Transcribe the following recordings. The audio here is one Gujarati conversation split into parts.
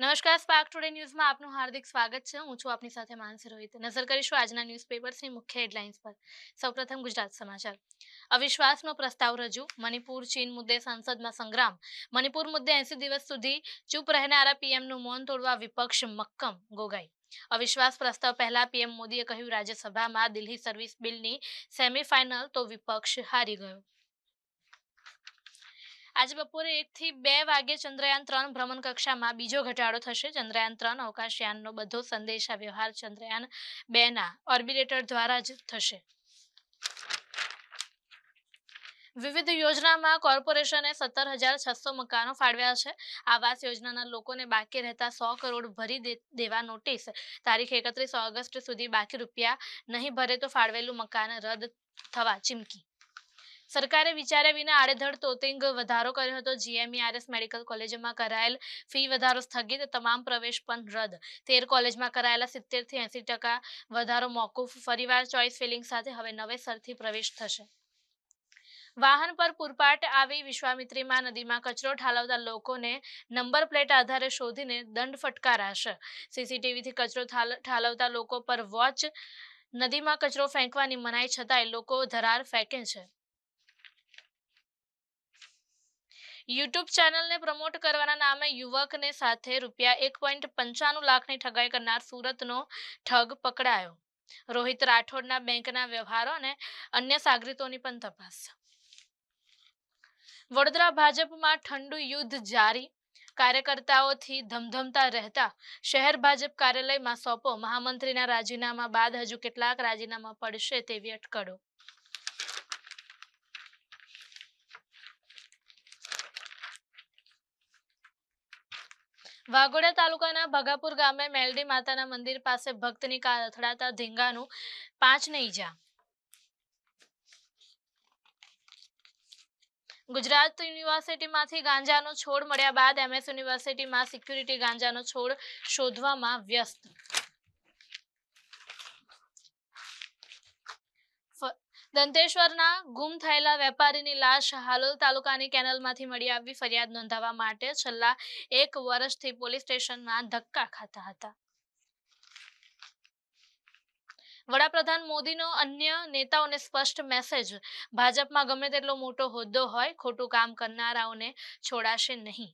નમસ્કાર સ્પાર્ક ટુડે ન્યૂઝમાં આપનું હાર્દિક સ્વાગત છે હું છું આપની સાથે માનસી રોહિત નજર કરીશું આજના ન્યૂઝપેપર્સની મુખ્ય હેડલાઇન્સ પર સૌપ્રથમ ગુજરાત સમાચાર અવિશ્વાસનો પ્રસ્તાવ રજૂ મણિપુર ચીન મુદ્દે સંસદમાં સંગ્રામ મણિપુર મુદ્દે એસી દિવસ સુધી ચૂપ રહેનારા પીએમનું મૌન તોડવા વિપક્ષ મક્કમ ગોગાઈ અવિશ્વાસ પ્રસ્તાવ પહેલા પીએમ મોદીએ કહ્યું રાજ્યસભામાં દિલ્હી સર્વિસ બિલની સેમીફાઇનલ તો વિપક્ષ હારી ગયો આજે બપોરે એકથી બે વાગે ચંદ્રયાન ત્રણ ભ્રમણ કક્ષામાં બીજો ઘટાડો થશે ચંદ્રયાન ત્રણ અવકાશયાનનો બધો સંદેશા વ્યવહાર ચંદ્રયાન બેના ઓર્બિલેટર દ્વારા જ થશે વિવિધ યોજનામાં કોર્પોરેશને સત્તર હજાર છસો મકાનો ફાળવ્યા છે આવાસ યોજનાના લોકોને બાકી રહેતા સો કરોડ ભરી દેવા નોટિસ તારીખ એકત્રીસ ઓગસ્ટ સુધી બાકી રૂપિયા નહીં ભરે તો ફાળવેલું મકાન રદ થવા ચીમકી સરકારે વિચાર્યા વિના આડેધડ તોતિંગ વધારો કર્યો હતો જીએમઈઆરએસ મેડિકલ કોલેજમાં કરાયેલ ફી વધારો સ્થગિત તમામ પ્રવેશ પણ રદ તેર કોલેજમાં કરાયેલા સિત્તેરથી એંસી ટકા વધારો મોકૂફ ફરીવાર ચોઇસ ફિલિંગ સાથે હવે નવેસરથી પ્રવેશ થશે વાહન પર પૂરપાટ આવી વિશ્વામિત્રીમાં નદીમાં કચરો ઠાલવતા લોકોને નંબર પ્લેટ આધારે શોધીને દંડ ફટકારાશે સીસીટીવીથી કચરો ઠાલવતા લોકો પર વોચ નદીમાં કચરો ફેંકવાની મનાઈ છતાંય લોકો ધરાર ફેંકે છે યુટ્યુબ ચેનલને પ્રમોટ કરવાના નામે યુવકને સાથે રૂપિયા એક પોઈન્ટ પંચાણું લાખની ઠગાઈ કરનાર સુરતનો ઠગ પકડાયો રોહિત રાઠોડના બેંકના વ્યવહારો અને અન્ય સાગરિતોની પણ તપાસ વડોદરા ભાજપમાં ઠંડુ યુદ્ધ જારી કાર્યકર્તાઓથી ધમધમતા રહેતા શહેર ભાજપ કાર્યાલયમાં સોંપો મહામંત્રીના રાજીનામા બાદ હજુ કેટલાક રાજીનામા પડશે તેવી અટકળો વાઘોડા તાલુકાના ભગાપુર ગામે મેલડી માતાના મંદિર પાસે ભક્તની કાર અથડાતા ધીંગાનું પાંચને ઈજા ગુજરાત યુનિવર્સિટીમાંથી ગાંજાનો છોડ મળ્યા બાદ એમએસ યુનિવર્સિટીમાં સિક્યુરિટી ગાંજાનો છોડ શોધવામાં વ્યસ્ત દંતેશ્વરના ગુમ થયેલા વેપારીની લાશ હાલોલ તાલુકાની કેનલમાંથી મળી આવી ફરિયાદ નોંધાવવા માટે છેલ્લા એક વર્ષથી પોલીસ સ્ટેશનમાં ધક્કા ખાતા હતા વડાપ્રધાન મોદીનો અન્ય નેતાઓને સ્પષ્ટ મેસેજ ભાજપમાં ગમે તેટલો મોટો હોદ્દો હોય ખોટું કામ કરનારાઓને છોડાશે નહીં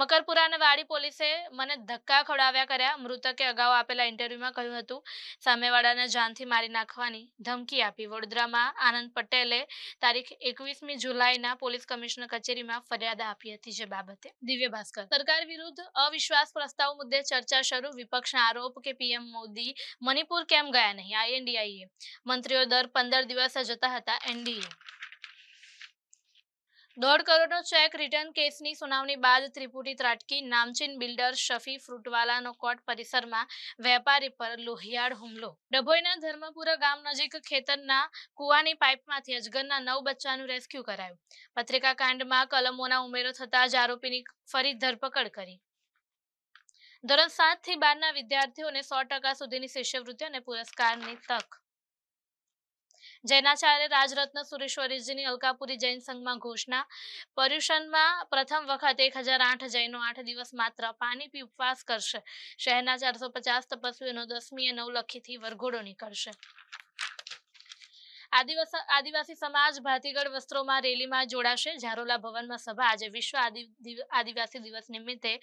મકરપુરા અને વાડી પોલીસે મને ધક્કા ખવડાવ્યા કર્યા મૃતકે અગાઉ આપેલા ઇન્ટરવ્યુમાં કહ્યું હતું સામેવાળાને જાનથી મારી નાખવાની ધમકી આપી વડોદરામાં આનંદ પટેલે તારીખ એકવીસમી જુલાઈના પોલીસ કમિશનર કચેરીમાં ફરિયાદ આપી હતી જે બાબતે દિવ્ય ભાસ્કર સરકાર વિરુદ્ધ અવિશ્વાસ પ્રસ્તાવ મુદ્દે ચર્ચા શરૂ વિપક્ષના આરોપ કે પીએમ મોદી મણિપુર કેમ ગયા નહીં આ એનડીઆઈએ મંત્રીઓ દર પંદર દિવસે જતા હતા એનડીએ દોઢ કરોડનો ચેક રિટર્ન કેસની સુનાવણી બાદ ત્રિપુટી ત્રાટકી નામચીન બિલ્ડર શફી ફ્રૂટવાલાનો કોર્ટ પરિસરમાં વેપારી પર લોહિયાળ હુમલો ડભોઈના ધર્મપુરા ગામ નજીક ખેતરના કુવાની પાઇપમાંથી અજગરના નવ બચ્ચાનું રેસ્ક્યુ કરાયું પત્રિકા કાંડમાં કલમોના ઉમેરો થતાં જ આરોપીની ફરી ધરપકડ કરી ધોરણ સાત થી બારના વિદ્યાર્થીઓને સો ટકા સુધીની શિષ્યવૃત્તિ અને પુરસ્કારની તક જૈનાચાર્ય રાજરત્ન સુરેશ્વરીજીની અલકાપુરી જૈન સંઘમાં ઘોષણા પર્યુષણમાં પ્રથમ વખત એક જૈનો આઠ દિવસ માત્ર પાણી પી ઉપવાસ કરશે શહેરના ચારસો પચાસ તપસ્વીઓનો દસમી નવલખીથી વરઘોડો નીકળશે આદિવાસી સમાજ ભાતીગઢ વસ્ત્રોમાં રેલીમાં જોડાશે ઝારોલા ભવનમાં સભા આજે વિશ્વ આદિવાસી દિવસ નિમિત્તે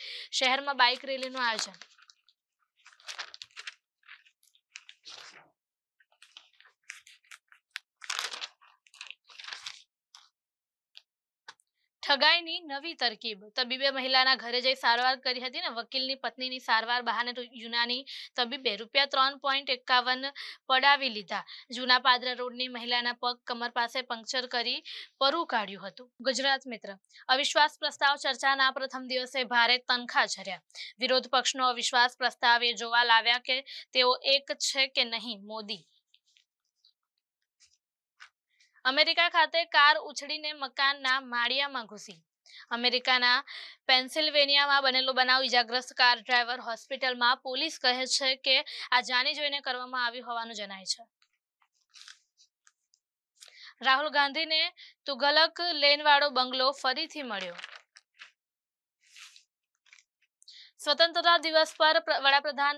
શહેરમાં બાઇક રેલીનું આયોજન ઠગાઈની નવી તરકીબ તબીબે મહિલાના ઘરે જઈ સારવાર કરી હતી ને વકીલની પત્નીની સારવાર બહાને યુનાની તબીબે રૂપિયા ત્રણ પોઈન્ટ એકાવન પડાવી લીધા જૂના પાદરા રોડની મહિલાના પગ કમર પાસે પંક્ચર કરી પરું કાઢ્યું હતું ગુજરાત મિત્ર અવિશ્વાસ પ્રસ્તાવ ચર્ચાના પ્રથમ દિવસે ભારે તનખા ઝર્યા વિરોધ પક્ષનો અવિશ્વાસ પ્રસ્તાવ એ જોવા લાવ્યા કે તેઓ એક છે કે નહીં મોદી અમેરિકા ખાતે કાર ઉછળીને મકાનના માળિયામાં ઘૂસી અમેરિકાના પેન્સિલ્વેનિયામાં બનેલો બનાવ ઇજાગ્રસ્ત કાર ડ્રાઈવર હોસ્પિટલમાં પોલીસ કહે છે કે આ જાણી જોઈને કરવામાં આવ્યું હોવાનું જણાય છે રાહુલ ગાંધીને તુઘલક લેનવાળો બંગલો ફરીથી મળ્યો સ્વતંત્રતા દિવસ પર વડાપ્રધાન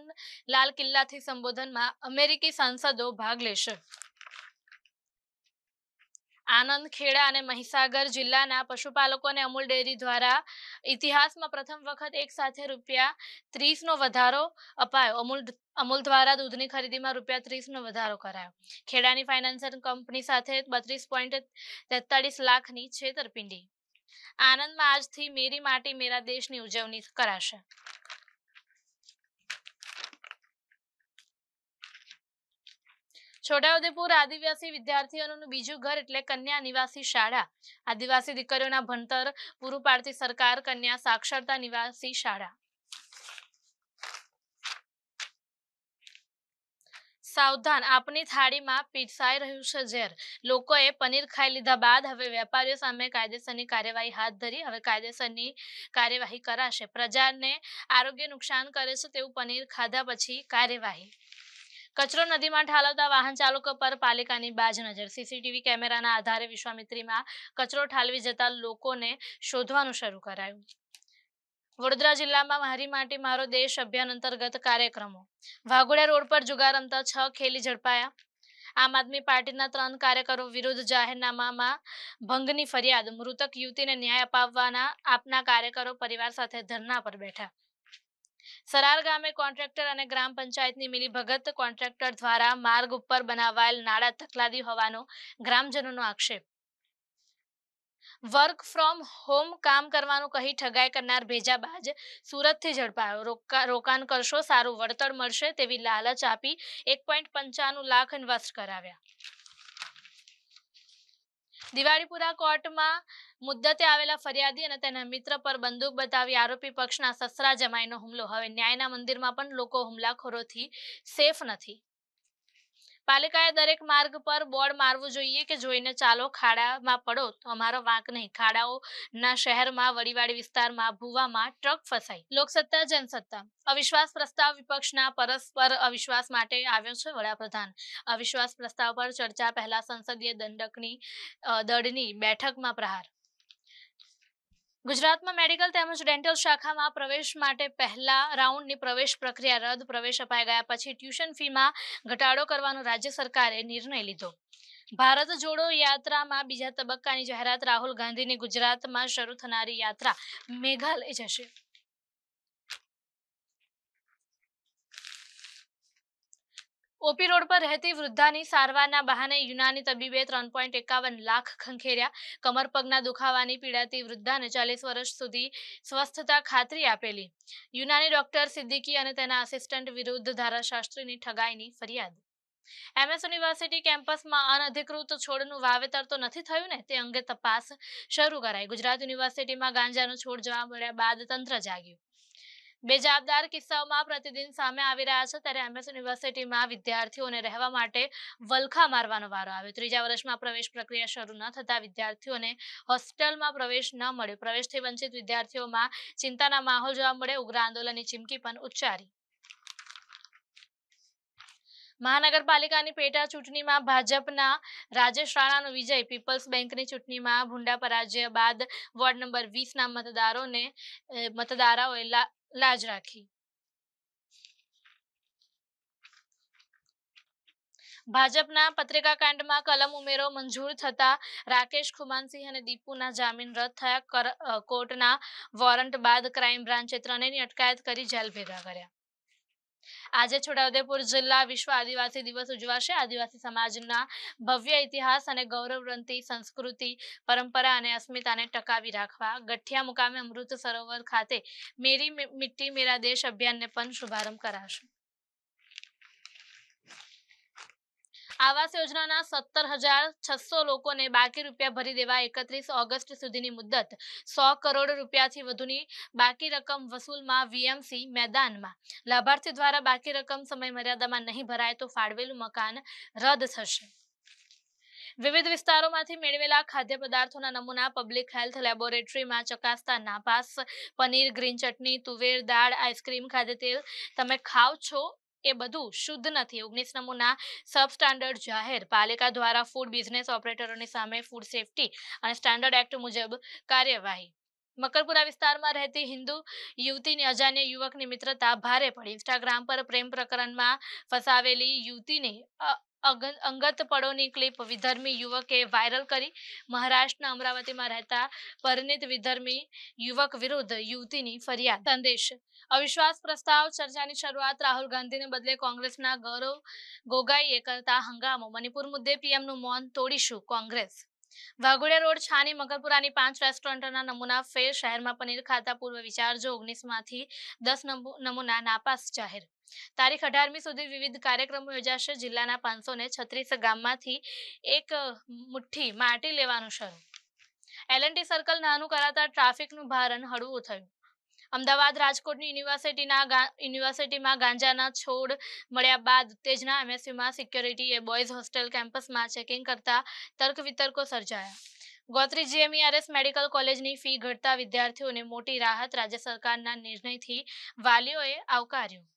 લાલ કિલ્લાથી સંબોધનમાં અમેરિકી સાંસદો ભાગ લેશે આનંદ ખેડા અને મહીસાગર જિલ્લાના પશુપાલકોને અમૂલ ડેરી દ્વારા ઇતિહાસમાં પ્રથમ વખત એક સાથે રૂપિયા ત્રીસનો વધારો અપાયો અમૂલ અમૂલ દ્વારા દૂધની ખરીદીમાં રૂપિયા ત્રીસનો વધારો કરાયો ખેડાની ફાઇનાન્સર કંપની સાથે બત્રીસ પોઈન્ટ તેતાળીસ લાખની છેતરપિંડી આનંદમાં આજથી મેરી માટી મેરા દેશની ઉજવણી કરાશે છોટાઉદેપુર આદિવાસી વિદ્યાર્થીઓનું બીજું ઘર એટલે કન્યા નિવાસી શાળા આદિવાસી દીકરીઓના ભણતર પૂરું પાડતી સરકાર કન્યા સાક્ષરતા નિવાસી શાળા સાવધાન આપની થાળીમાં પીરસાઈ રહ્યું છે ઝેર લોકોએ પનીર ખાઈ લીધા બાદ હવે વેપારીઓ સામે કાયદેસરની કાર્યવાહી હાથ ધરી હવે કાયદેસરની કાર્યવાહી કરાશે પ્રજાને આરોગ્ય નુકસાન કરે છે તેવું પનીર ખાધા પછી કાર્યવાહી કચરો નદીમાં ઠાલવતા વાહન ચાલકો પર પાલિકાની બાજ નજર સીસીટીવી કેમેરાના આધારે વિશ્વામિત્રીમાં કચરો ઠાલવી જતા લોકોને શોધવાનું શરૂ કરાયું વડોદરા જિલ્લામાં મારી માટી મારો દેશ અભિયાન અંતર્ગત કાર્યક્રમો વાઘોડિયા રોડ પર જુગાર રમતા છ ખેલી ઝડપાયા આમ આદમી પાર્ટીના ત્રણ કાર્યકરો વિરુદ્ધ જાહેરનામામાં ભંગની ફરિયાદ મૃતક યુવતીને ન્યાય અપાવવાના આપના કાર્યકરો પરિવાર સાથે ધરના પર બેઠા સરાર ગામે કોન્ટ્રાક્ટર અને ગ્રામ પંચાયતની મિલીભગત કોન્ટ્રાક્ટર દ્વારા માર્ગ ઉપર બનાવાયેલ નાળા ધકલાદી હોવાનો ગ્રામજનોનો આક્ષેપ વર્ક ફ્રોમ હોમ કામ કરવાનું કહી ઠગાઈ કરનાર ભેજાબાજ સુરતથી ઝડપાયો રોકાણ કરશો સારું વળતર મળશે તેવી લાલચ આપી એક પોઈન્ટ પંચાણું લાખ ઇન્વેસ્ટ કરાવ્યા દિવાળીપુરા કોર્ટમાં મુદ્દતે આવેલા ફરિયાદી અને તેના મિત્ર પર બંદૂક બતાવી આરોપી પક્ષના સસરા જમાઈનો હુમલો હવે ન્યાયના મંદિરમાં પણ લોકો હુમલાખોરોથી સેફ નથી પાલિકાએ દરેક માર્ગ પર બોર્ડ મારવું જોઈએ કે જોઈને ચાલો ખાડામાં પડો તો અમારો વાંક નહીં ખાડાઓના શહેરમાં વડીવાડી વિસ્તારમાં ભુવામાં ટ્રક ફસાઈ લોકસત્તા જનસત્તા અવિશ્વાસ પ્રસ્તાવ વિપક્ષના પરસ્પર અવિશ્વાસ માટે આવ્યો છે વડાપ્રધાન અવિશ્વાસ પ્રસ્તાવ પર ચર્ચા પહેલા સંસદીય દંડકની દળની બેઠકમાં પ્રહાર ગુજરાતમાં મેડિકલ તેમજ ડેન્ટલ શાખામાં પ્રવેશ માટે પહેલા રાઉન્ડની પ્રવેશ પ્રક્રિયા રદ પ્રવેશ અપાઈ ગયા પછી ટ્યુશન ફીમાં ઘટાડો કરવાનો રાજ્ય સરકારે નિર્ણય લીધો ભારત જોડો યાત્રામાં બીજા તબક્કાની જાહેરાત રાહુલ ગાંધીની ગુજરાતમાં શરૂ થનારી યાત્રા મેઘાલય જશે ઓપી રોડ પર રહેતી વૃદ્ધાની સારવારના બહાને યુનાની તબીબે ત્રણ પોઈન્ટ એકાવન લાખ ખંખેર્યા કમરપગના દુખાવાની પીડાતી વૃદ્ધાને ચાલીસ વર્ષ સુધી સ્વસ્થતા ખાતરી આપેલી યુનાની ડોક્ટર સિદ્દીકી અને તેના આસિસ્ટન્ટ વિરુદ્ધ ધારાશાસ્ત્રીની ઠગાઈની ફરિયાદ એમએસ યુનિવર્સિટી કેમ્પસમાં અનધિકૃત છોડનું વાવેતર તો નથી થયું ને તે અંગે તપાસ શરૂ કરાઈ ગુજરાત યુનિવર્સિટીમાં ગાંજાનો છોડ જોવા મળ્યા બાદ તંત્ર જાગ્યું બે જવાબદાર કિસ્સાઓમાં પ્રતિદિન સામે આવી રહ્યા છે ત્યારે એમએસ યુનિવર્સિટીમાં વિદ્યાર્થીઓને રહેવા માટે વલખા મારવાનો વારો આવ્યો ત્રીજા વર્ષમાં પ્રવેશ પ્રક્રિયા શરૂ ન થતા વિદ્યાર્થીઓને હોસ્ટેલમાં પ્રવેશ ન મળ્યો પ્રવેશથી વંચિત વિદ્યાર્થીઓમાં ચિંતાના માહોલ જોવા મળે ઉગ્ર આંદોલનની ચીમકી પણ ઉચ્ચારી મહાનગરપાલિકાની પેટા ચૂંટણીમાં ભાજપના રાજેશ રાણાનો વિજય પીપલ્સ બેંકની ચૂંટણીમાં ભૂંડા પરાજય બાદ વોર્ડ નંબર વીસના મતદારોને મતદારાઓએ લાજ રાખી ભાજપના પત્રિકા કાંડમાં કલમ ઉમેરો મંજૂર થતા રાકેશ ખુમાનસિંહ અને દીપુના જામીન રદ થયા કોર્ટના વોરંટ બાદ ક્રાઇમ બ્રાન્ચે ત્રણેયની અટકાયત કરી જેલ ભેગા કર્યા આજે છોટાઉદેપુર જિલ્લા વિશ્વ આદિવાસી દિવસ ઉજવાશે આદિવાસી સમાજના ભવ્ય ઇતિહાસ અને ગૌરવવંતી સંસ્કૃતિ પરંપરા અને અસ્મિતાને ટકાવી રાખવા ગઠિયા મુકામે અમૃત સરોવર ખાતે મેરી મિટ્ટી મેરા દેશ અભિયાનને પણ શુભારંભ કરાશે આવાસ યોજનાના સત્તર હજાર છસો લોકોને બાકી રૂપિયા ભરી દેવા એકત્રીસ ઓગસ્ટ સુધીની મુદત સો કરોડ રૂપિયાથી વધુની બાકી રકમ વસૂલમાં વીએમસી મેદાનમાં લાભાર્થી દ્વારા બાકી રકમ સમય મર્યાદામાં નહીં ભરાય તો ફાળવેલું મકાન રદ થશે વિવિધ વિસ્તારોમાંથી મેળવેલા ખાદ્ય પદાર્થોના નમૂના પબ્લિક હેલ્થ લેબોરેટરીમાં ચકાસતા નાપાસ પનીર ગ્રીન ચટણી તુવેર દાળ આઈસ્ક્રીમ ખાદ્ય તેલ તમે ખાવ છો એ બધું શુદ્ધ નથી ઓગણીસ નમૂના સબસ્ટાન્ડર્ડ જાહેર પાલિકા દ્વારા ફૂડ બિઝનેસ ઓપરેટરોની સામે ફૂડ સેફટી અને સ્ટાન્ડર્ડ એક્ટ મુજબ કાર્યવાહી મકરપુરા વિસ્તારમાં રહેતી હિન્દુ યુવતીની અજાણ્ય યુવકની મિત્રતા ભારે પડી ઇન્સ્ટાગ્રામ પર પ્રેમ પ્રકરણમાં ફસાવેલી યુવતીને અંગત પડોની ક્લિપ વિધર્મી યુવકે વાયરલ કરી મહારાષ્ટ્રના અમરાવતીમાં રહેતા પરિણીત વિધર્મી યુવક વિરુદ્ધ યુવતીની ફરિયાદ સંદેશ અવિશ્વાસ પ્રસ્તાવ ચર્ચાની શરૂઆત રાહુલ ગાંધીને બદલે કોંગ્રેસના ગૌરવ ગોગાઈએ કરતા હંગામો મણિપુર મુદ્દે પીએમનું મૌન તોડીશું કોંગ્રેસ વાઘોડિયા રોડ છાની મકરપુરાની પાંચ રેસ્ટોરન્ટના નમૂના ફેર શહેરમાં પનીર ખાતા પૂર્વ વિચારજો ઓગણીસમાંથી દસ નમૂના નાપાસ જાહેર તારીખ અઢારમી સુધી વિવિધ કાર્યક્રમો યોજાશે જિલ્લાના પાંચસો ને છત્રીસ ગામમાંથી એક મુઠ્ઠી માટી લેવાનું શરૂ એલએનટી સર્કલ નાનું કરાતા ટ્રાફિકનું ભારણ હળવું થયું અમદાવાદ રાજકોટની યુનિવર્સિટીના યુનિવર્સિટીમાં ગાંજાના છોડ મળ્યા બાદ ઉત્તેજના એમએસયુમાં સિક્યોરિટી એ બોયઝ હોસ્ટેલ કેમ્પસમાં ચેકિંગ કરતા તર્ક વિતર્કો સર્જાયા ગોત્રી જીએમઈઆરએસ મેડિકલ કોલેજની ફી ઘટતા વિદ્યાર્થીઓને મોટી રાહત રાજ્ય સરકારના નિર્ણયથી વાલીઓએ આવકાર્યો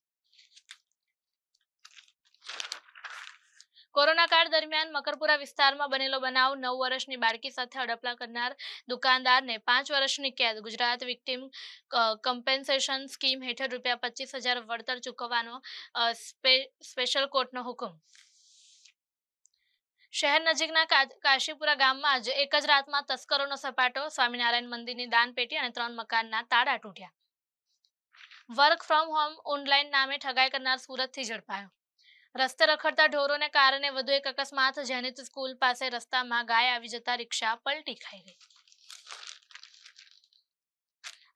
કોરોના કાળ દરમિયાન મકરપુરા વિસ્તારમાં બનેલો બનાવ નવ વર્ષની બાળકી સાથે અડપલા કરનાર દુકાનદારને પાંચ વર્ષની કેદ ગુજરાત વિક્ટીમ કમ્પેન્સેશન સ્કીમ હેઠળ રૂપિયા પચીસ હજાર વળતર ચૂકવવાનો સ્પેશિયલ કોર્ટનો હુકમ શહેર નજીકના કાશીપુરા ગામમાં જ એક જ રાતમાં તસ્કરોનો સપાટો સ્વામિનારાયણ મંદિરની દાનપેટી અને ત્રણ મકાનના તાળા તૂટ્યા વર્ક ફ્રોમ હોમ ઓનલાઈન નામે ઠગાઈ કરનાર સુરતથી ઝડપાયો રસ્તે રખડતા ઢોરોને કારણે વધુ એક અકસ્માત જનિત સ્કૂલ પાસે રસ્તામાં ગાય આવી જતા રિક્ષા પલટી ખાઈ ગઈ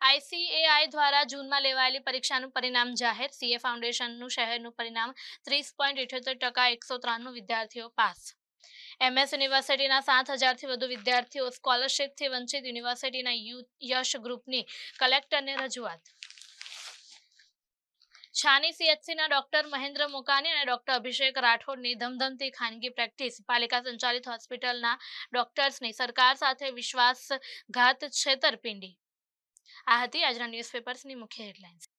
આઈસીએઆઈ દ્વારા જૂનમાં લેવાયેલી પરીક્ષાનું પરિણામ જાહેર સીએ ફાઉન્ડેશનનું શહેરનું પરિણામ ત્રીસ પોઈન્ટ ઇઠ્યોતેર ટકા એકસો ત્રાણું વિદ્યાર્થીઓ પાસ એમએસ યુનિવર્સિટીના સાત હજારથી વધુ વિદ્યાર્થીઓ સ્કોલરશીપથી વંચિત યુનિવર્સિટીના યશ ગ્રુપની કલેક્ટરને રજૂઆત છાની સીએચસીના ડોક્ટર મહેન્દ્ર મુકાની અને ડોક્ટર અભિષેક રાઠોડની ધમધમતી ખાનગી પ્રેક્ટિસ પાલિકા સંચાલિત હોસ્પિટલના ડોક્ટર્સની સરકાર સાથે વિશ્વાસઘાત છેતરપિંડી આ હતી આજના ન્યૂઝપેપર્સની મુખ્ય હેડલાઇન્સ